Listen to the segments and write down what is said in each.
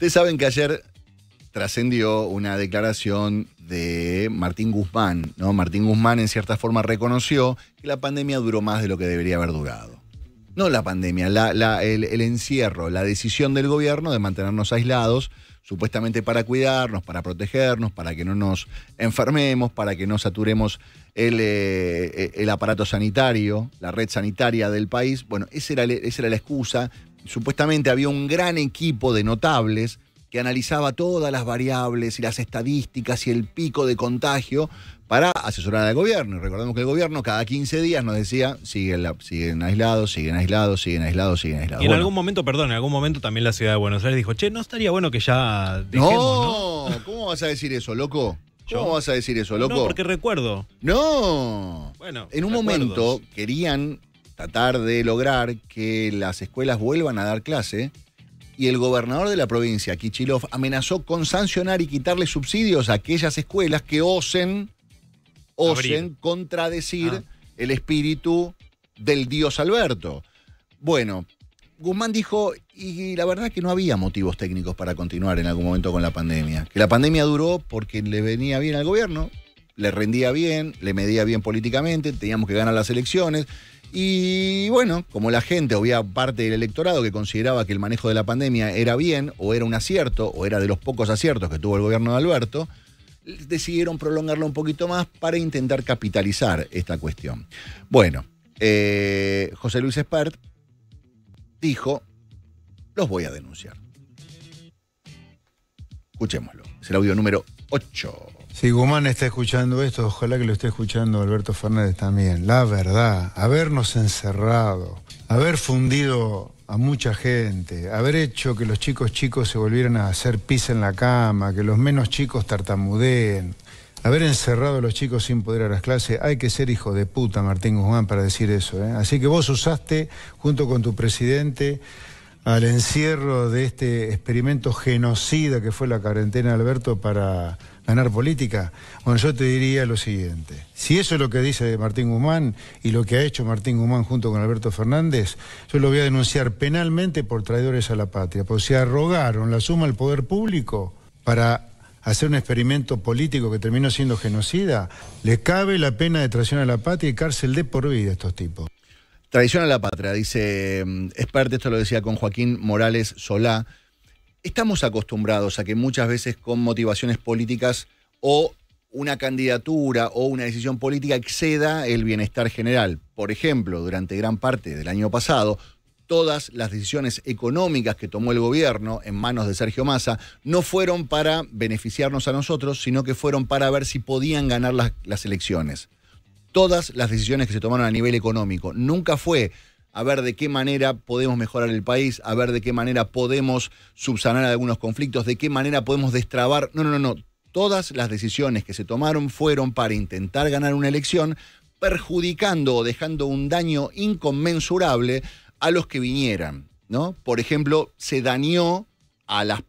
Ustedes saben que ayer trascendió una declaración de Martín Guzmán, ¿no? Martín Guzmán en cierta forma reconoció que la pandemia duró más de lo que debería haber durado. No la pandemia, el, encierro, la decisión del gobierno de mantenernos aislados, supuestamente para cuidarnos, para protegernos, para que no nos enfermemos, para que no saturemos el, eh, eh, aparato sanitario, la red sanitaria del país. Bueno, esa era, la excusa, supuestamente había un gran equipo de notables que analizaba todas las variables y las estadísticas y el pico de contagio para asesorar al gobierno. Y recordemos que el gobierno cada 15 días nos decía, siguen, siguen aislados, siguen aislados, siguen aislados, siguen aislados. Y en algún momento, perdón, en algún momento también la ciudad de Buenos Aires dijo, che, no estaría bueno que ya no, ¿cómo vas a decir eso, loco? ¿Cómo vas a decir eso, loco? porque recuerdo. No. Bueno, en un momento querían tratar de lograr que las escuelas vuelvan a dar clase. Y el gobernador de la provincia, Kichilov, amenazó con sancionar y quitarle subsidios a aquellas escuelas que osen, osen contradecir ah. el espíritu del dios Alberto. Bueno, Guzmán dijo, y la verdad que no había motivos técnicos para continuar en algún momento con la pandemia. Que la pandemia duró porque le venía bien al gobierno, le rendía bien, le medía bien políticamente, teníamos que ganar las elecciones y bueno, como la gente o había parte del electorado que consideraba que el manejo de la pandemia era bien, o era un acierto, o era de los pocos aciertos que tuvo el gobierno de Alberto, decidieron prolongarlo un poquito más para intentar capitalizar esta cuestión. Bueno, eh, José Luis Espert dijo, los voy a denunciar. Escuchémoslo. Es el audio número 8. Si Guzmán está escuchando esto, ojalá que lo esté escuchando Alberto Fernández también. La verdad, habernos encerrado, haber fundido a mucha gente, haber hecho que los chicos chicos se volvieran a hacer pis en la cama, que los menos chicos tartamudeen, haber encerrado a los chicos sin poder a las clases, hay que ser hijo de puta, Martín Guzmán, para decir eso. ¿eh? Así que vos usaste, junto con tu presidente, al encierro de este experimento genocida que fue la cuarentena, Alberto, para ganar política? Bueno, yo te diría lo siguiente. Si eso es lo que dice Martín Guzmán y lo que ha hecho Martín Guzmán junto con Alberto Fernández, yo lo voy a denunciar penalmente por traidores a la patria, porque si arrogaron la suma al poder público para hacer un experimento político que terminó siendo genocida, le cabe la pena de traición a la patria y cárcel de por vida a estos tipos. Tradición a la patria, dice mm, parte esto lo decía con Joaquín Morales Solá. Estamos acostumbrados a que muchas veces con motivaciones políticas o una candidatura o una decisión política exceda el bienestar general. Por ejemplo, durante gran parte del año pasado, todas las decisiones económicas que tomó el gobierno en manos de Sergio Massa no fueron para beneficiarnos a nosotros, sino que fueron para ver si podían ganar las elecciones todas las decisiones que se tomaron a nivel económico. Nunca fue a ver de qué manera podemos mejorar el país, a ver de qué manera podemos subsanar algunos conflictos, de qué manera podemos destrabar. No, no, no, no. Todas las decisiones que se tomaron fueron para intentar ganar una elección, perjudicando o dejando un daño inconmensurable a los que vinieran. ¿no? Por ejemplo, se dañó a las,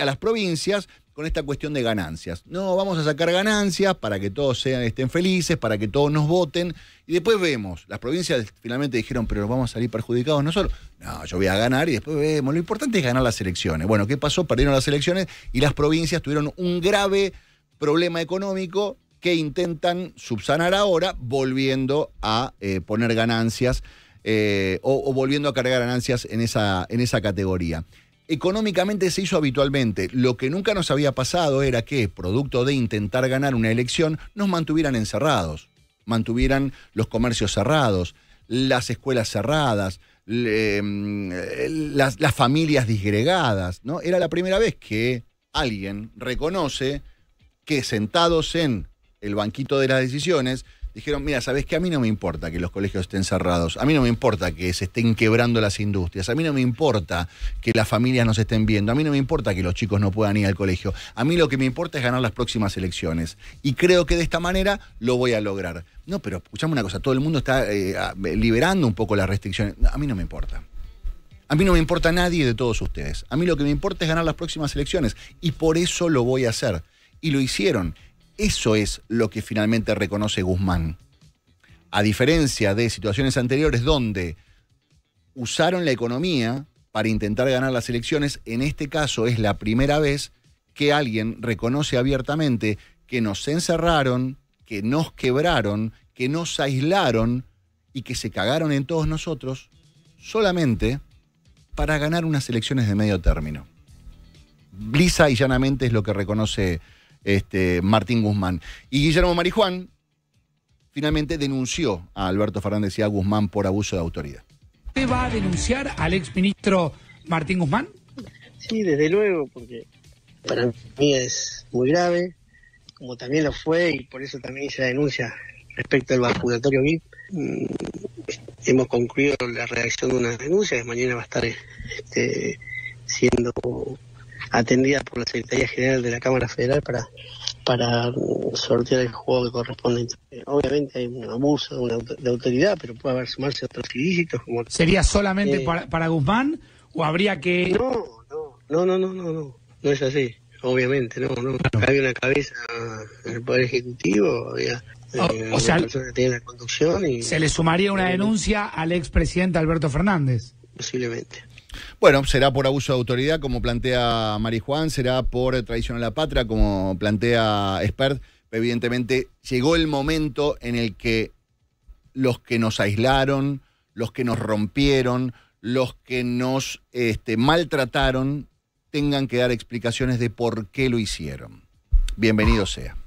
a las provincias con esta cuestión de ganancias. No, vamos a sacar ganancias para que todos estén felices, para que todos nos voten. Y después vemos. Las provincias finalmente dijeron, pero nos vamos a salir perjudicados nosotros. No, yo voy a ganar y después vemos. Lo importante es ganar las elecciones. Bueno, ¿qué pasó? Perdieron las elecciones y las provincias tuvieron un grave problema económico que intentan subsanar ahora volviendo a eh, poner ganancias eh, o, volviendo a cargar ganancias en esa, en esa categoría económicamente se hizo habitualmente. Lo que nunca nos había pasado era que, producto de intentar ganar una elección, nos mantuvieran encerrados, mantuvieran los comercios cerrados, las escuelas cerradas, em, las, las, familias disgregadas. ¿no? Era la primera vez que alguien reconoce que sentados en el banquito de las decisiones, dijeron, mira, ¿sabes qué? A mí no me importa que los colegios estén cerrados, a mí no me importa que se estén quebrando las industrias, a mí no me importa que las familias no se estén viendo, a mí no me importa que los chicos no puedan ir al colegio, a mí lo que me importa es ganar las próximas elecciones y creo que de esta manera lo voy a lograr. No, pero escuchame una cosa, todo el mundo está eh, liberando un poco las restricciones, a mí no me importa. A mí no me importa nadie de todos ustedes. A mí lo que me importa es ganar las próximas elecciones y por eso lo voy a hacer. Y lo hicieron. Eso es lo que finalmente reconoce Guzmán. A diferencia de situaciones anteriores donde usaron la economía para intentar ganar las elecciones, en este caso es la primera vez que alguien reconoce abiertamente que nos encerraron, que nos quebraron, que nos aislaron y que se cagaron en todos nosotros solamente para ganar unas elecciones de medio término. Lisa y llanamente es lo que reconoce este, Martín Guzmán. Y Guillermo Marijuán finalmente denunció a Alberto Fernández y a Guzmán por abuso de autoridad. ¿Usted va a denunciar al ex ministro Martín Guzmán? Sí, desde luego, porque para mí es muy grave, como también lo fue y por eso también hice la denuncia respecto al vacunatorio VIP. Mm, hemos concluido la redacción de una denuncia que mañana va a estar este, siendo atendida por la Secretaría General de la Cámara Federal para, para mm, sortear el juego que corresponde. Eh, obviamente hay un abuso de, una, autoridad, pero puede haber sumarse otros ilícitos. Como, ¿Sería solamente eh. para, Guzmán o habría que...? No, no, no, no, no, no, no, es así. Obviamente, no, no. había una cabeza en el Poder Ejecutivo, había o, eh, sea, persona que la conducción y... Se le sumaría una denuncia al expresidente Alberto Fernández. Posiblemente. Bueno, será por abuso de autoridad, como plantea Marijuán, será por traición a la patria, como plantea Expert. Evidentemente, llegó el momento en el que los que nos aislaron, los que nos rompieron, los que nos este, maltrataron, tengan que dar explicaciones de por qué lo hicieron. Bienvenido sea.